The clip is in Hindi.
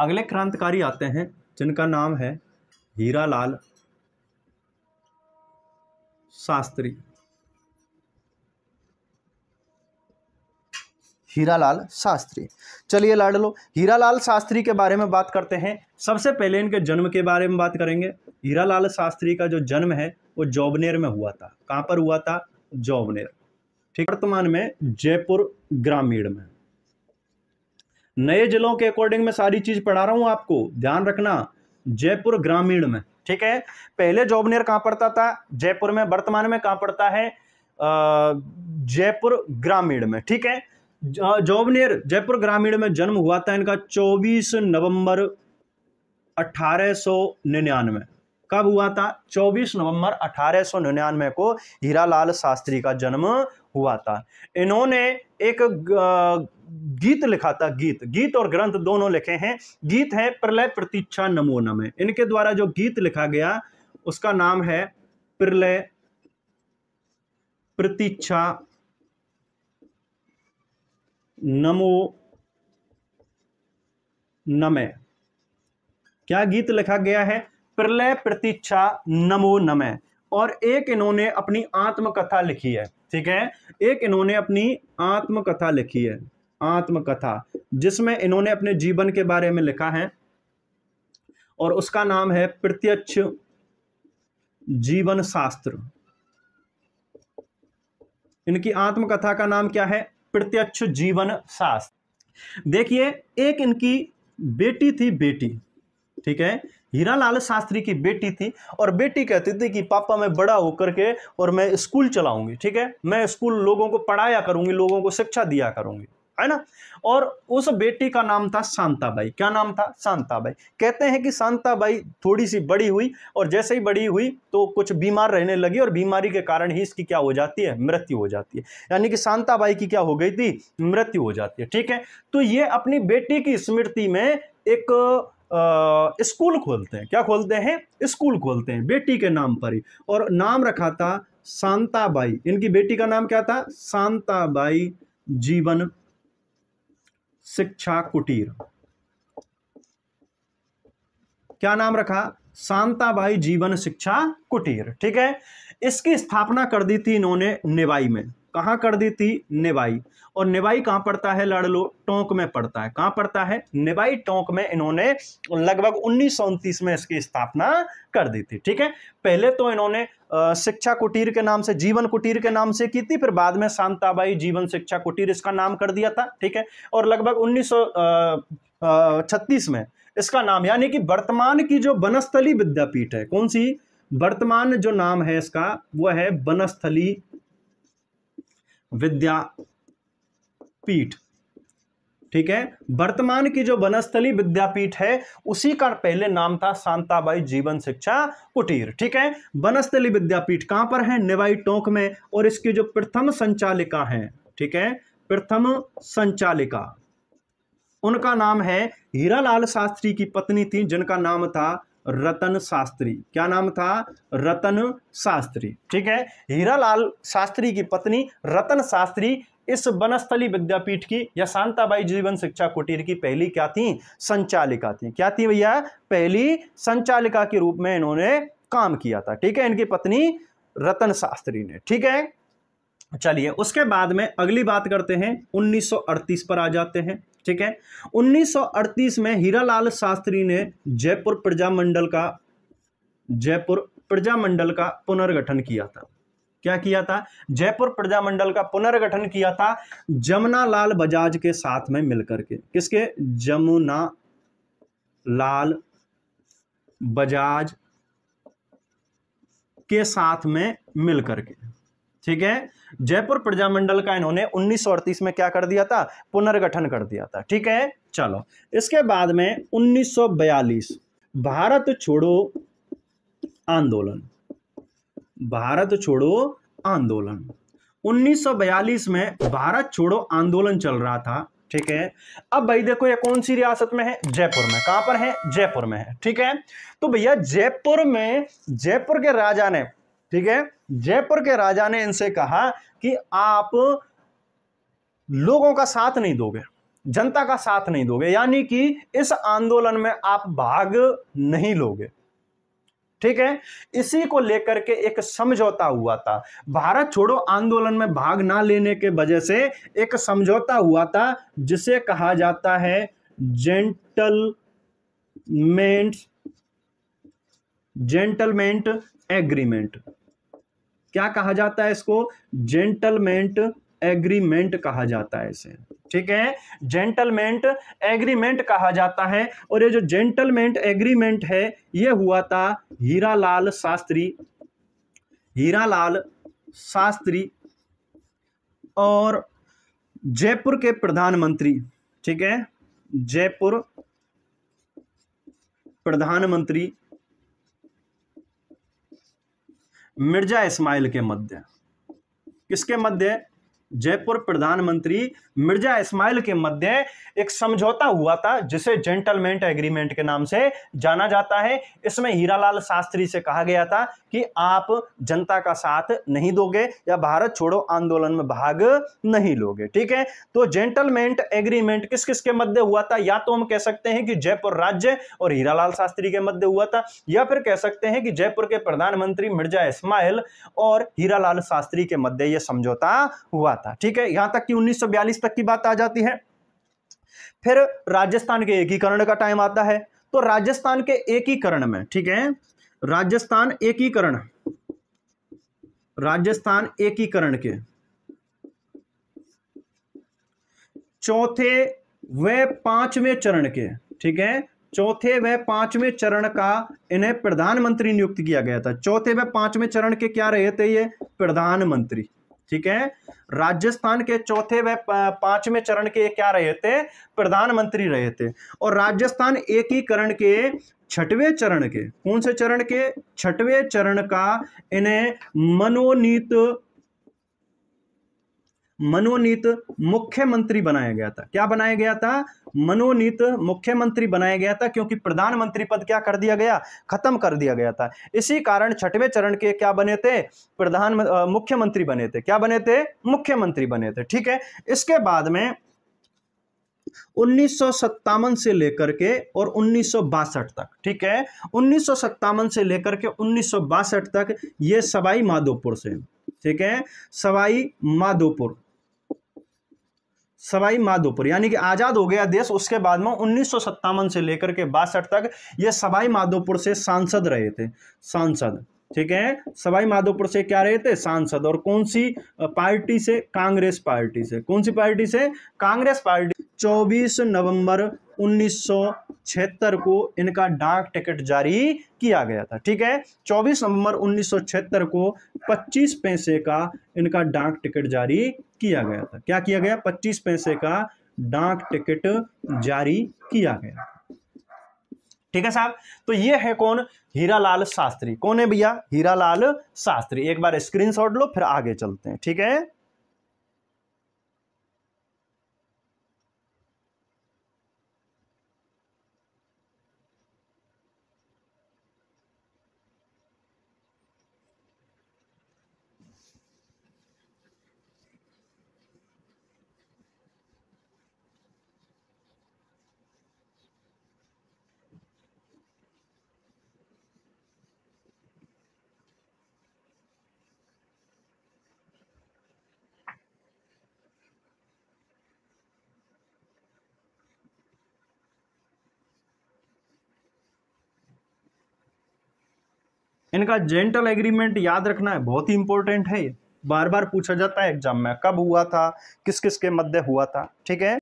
अगले क्रांतिकारी आते हैं जिनका नाम है हीरा लाल शास्त्री हीरालाल शास्त्री चलिए लाड लो हीरालाल शास्त्री के बारे में बात करते हैं सबसे पहले इनके जन्म के बारे में बात करेंगे हीरालाल शास्त्री का जो जन्म है वो जॉबनेर में हुआ था कहाँ पर हुआ था जॉबनेर ठीक वर्तमान में जयपुर ग्रामीण में नए जिलों के अकॉर्डिंग में सारी चीज पढ़ा रहा हूँ आपको ध्यान रखना जयपुर ग्रामीण में ठीक है पहले जॉबनेर कहाँ पड़ता था जयपुर में वर्तमान में कहां पड़ता है जयपुर ग्रामीण में ठीक है जॉबनेर जयपुर ग्रामीण में जन्म हुआ था इनका 24 नवंबर 1899 कब हुआ था 24 नवंबर अठारह को हीरालाल शास्त्री का जन्म हुआ था इन्होंने एक गीत लिखा था गीत गीत और ग्रंथ दोनों लिखे हैं गीत है प्रलय प्रतीक्षा नमोना में इनके द्वारा जो गीत लिखा गया उसका नाम है प्रलय प्रतीक्षा नमो नमे क्या गीत लिखा गया है प्रलय प्रतीक्षा नमो नमे और एक इन्होंने अपनी आत्मकथा लिखी है ठीक है एक इन्होंने अपनी आत्मकथा लिखी है आत्मकथा जिसमें इन्होंने अपने जीवन के बारे में लिखा है और उसका नाम है प्रत्यक्ष जीवन शास्त्र इनकी आत्मकथा का नाम क्या है प्रत्यक्ष जीवन शास्त्र देखिए एक इनकी बेटी थी बेटी ठीक है हीरा लाल शास्त्री की बेटी थी और बेटी कहती थी कि पापा मैं बड़ा होकर के और मैं स्कूल चलाऊंगी ठीक है मैं स्कूल लोगों को पढ़ाया करूंगी लोगों को शिक्षा दिया करूंगी है ना और उस बेटी का नाम था शांताबाई क्या नाम था शांताबाई कहते हैं कि शांताबाई थोड़ी सी बड़ी हुई और जैसे ही बड़ी हुई तो कुछ बीमार रहने लगी और बीमारी के कारण ही इसकी क्या हो जाती है मृत्यु हो जाती है यानी कि शांताबाई की क्या हो गई थी मृत्यु हो जाती है ठीक है तो ये अपनी बेटी की स्मृति में एक स्कूल खोलते हैं क्या खोलते हैं स्कूल खोलते हैं बेटी के नाम पर ही और नाम रखा था शांताबाई इनकी बेटी का नाम क्या था शांताबाई जीवन शिक्षा कुटीर क्या नाम रखा शांताबाई जीवन शिक्षा कुटीर ठीक है इसकी स्थापना कर दी थी इन्होंने निवाई में कहाँ कर दी थी निवाई और नेबाई कहाँ पड़ता है लड़ लो टोंक में पड़ता है कहाँ पड़ता है नेबाई टोंक में इन्होंने लगभग उन्नीस में इसकी स्थापना कर दी थी ठीक है पहले तो इन्होंने शिक्षा कुटीर के नाम से जीवन कुटीर के नाम से की थी फिर बाद में शांताबाई जीवन शिक्षा कुटीर इसका नाम कर दिया था ठीक है और लगभग उन्नीस छत्तीस में इसका नाम यानी कि वर्तमान की जो बनस्थली विद्यापीठ है कौन सी वर्तमान जो नाम है इसका वो है बनस्थली विद्यापीठ ठीक है वर्तमान की जो बनस्थली विद्यापीठ है उसी का पहले नाम था शांताबाई जीवन शिक्षा कुटीर ठीक है बनस्थली विद्यापीठ कहां पर है नेवाई टोंक में और इसकी जो प्रथम संचालिका है ठीक है प्रथम संचालिका उनका नाम है हीरालाल शास्त्री की पत्नी थी जिनका नाम था रतन शास्त्री क्या नाम था रतन शास्त्री ठीक है हीरालाल शास्त्री की पत्नी रतन शास्त्री इस बनस्थली विद्यापीठ की या शांताबाई जीवन शिक्षा कुटीर की पहली क्या थी संचालिका थी क्या थी भैया पहली संचालिका के रूप में इन्होंने काम किया था ठीक है इनकी पत्नी रतन शास्त्री ने ठीक है चलिए उसके बाद में अगली बात करते हैं 1938 पर आ जाते हैं ठीक है 1938 में हीरालाल शास्त्री ने जयपुर प्रजामंडल का जयपुर प्रजामंडल का पुनर्गठन किया था क्या किया था जयपुर प्रजामंडल का पुनर्गठन किया था जमुना लाल बजाज के साथ में मिलकर के किसके जमुना लाल बजाज के साथ में मिलकर के ठीक है जयपुर प्रजामंडल का इन्होंने 1938 में क्या कर दिया था पुनर्गठन कर दिया था ठीक है चलो इसके बाद में 1942 भारत छोड़ो आंदोलन भारत छोड़ो आंदोलन 1942 में भारत छोड़ो आंदोलन चल रहा था ठीक है अब भाई देखो ये कौन सी रियासत में है जयपुर में कहां पर है जयपुर में है ठीक है तो भैया जयपुर में जयपुर के राजा ने ठीक है जयपुर के राजा ने इनसे कहा कि आप लोगों का साथ नहीं दोगे जनता का साथ नहीं दोगे यानी कि इस आंदोलन में आप भाग नहीं लोगे ठीक है इसी को लेकर के एक समझौता हुआ था भारत छोड़ो आंदोलन में भाग ना लेने के वजह से एक समझौता हुआ था जिसे कहा जाता है जेंटलमेंट जेंटलमेंट एग्रीमेंट क्या कहा जाता है इसको जेंटलमेंट एग्रीमेंट कहा जाता है इसे ठीक है जेंटलमेंट एग्रीमेंट कहा जाता है और ये जो जेंटलमेंट एग्रीमेंट है ये हुआ था हीरालाल शास्त्री हीरालाल शास्त्री और जयपुर के प्रधानमंत्री ठीक है जयपुर प्रधानमंत्री मिर्जा इस्माइल के मध्य किसके मध्य जयपुर प्रधानमंत्री मिर्जा इस्माइल के मध्य एक समझौता हुआ था जिसे जेंटलमेंट एग्रीमेंट के नाम से जाना जाता है इसमें हीरालाल शास्त्री से कहा गया था कि आप जनता का साथ नहीं दोगे या भारत छोड़ो आंदोलन में भाग नहीं लोगे ठीक है तो जेंटलमेंट एग्रीमेंट किस किस के मध्य हुआ था या तो हम कह सकते हैं कि जयपुर राज्य और हीरालाल शास्त्री के मध्य हुआ था या फिर कह सकते हैं कि जयपुर के प्रधानमंत्री मिर्जा इस्माइल और हीरालाल शास्त्री के मध्य यह समझौता हुआ था ठीक है यहां तक कि 1942 तक की बात आ जाती है फिर राजस्थान के एकीकरण का टाइम आता है तो राजस्थान के एकीकरण में ठीक है राजस्थान एकीकरण राजस्थान एकीकरण के चौथे व पांचवें चरण के ठीक है चौथे व पांचवें चरण का इन्हें प्रधानमंत्री नियुक्त किया गया था चौथे व पांचवें चरण के क्या रहे थे ये प्रधानमंत्री ठीक है राजस्थान के चौथे व पांचवें चरण के क्या रहे थे प्रधानमंत्री रहे थे और राजस्थान एकीकरण के छठवें चरण के कौन से चरण के छठवें चरण का इन्हें मनोनीत मनोनीत मुख्यमंत्री बनाया गया था क्या बनाया गया था मनोनीत मुख्यमंत्री बनाया गया था क्योंकि प्रधानमंत्री पद क्या कर दिया गया खत्म कर दिया गया था इसी कारण छठवें चरण के क्या बने थे प्रधान मुख्यमंत्री बने थे क्या बने थे मुख्यमंत्री बने थे ठीक है इसके बाद में उन्नीस से लेकर के और उन्नीस तक ठीक है उन्नीस से लेकर के उन्नीस तक ये सवाई माधोपुर से ठीक है सवाई माधोपुर सवाई माधोपुर यानी कि आज़ाद हो गया देश उसके बाद में उन्नीस से लेकर के बासठ तक ये सवाई माधोपुर से सांसद रहे थे सांसद ठीक है सवाई माधोपुर से क्या रहे थे सांसद और कौन सी पार्टी से कांग्रेस पार्टी से कौन सी पार्टी से कांग्रेस पार्टी 24 नवंबर उन्नीस छिहत्तर को इनका डाक टिकट जारी किया गया था ठीक है 24 नवंबर 1976 को 25 पैसे का इनका डाक टिकट जारी किया गया था क्या किया गया 25 पैसे का डाक टिकट जारी किया गया ठीक है साहब तो ये है कौन हीरालाल शास्त्री कौन है भैया हीरालाल शास्त्री एक बार स्क्रीनशॉट लो फिर आगे चलते हैं ठीक है इनका जेंटल एग्रीमेंट याद रखना है बहुत ही इंपॉर्टेंट है बार बार पूछा जाता है एग्जाम में कब हुआ था किस किस के मध्य हुआ था ठीक है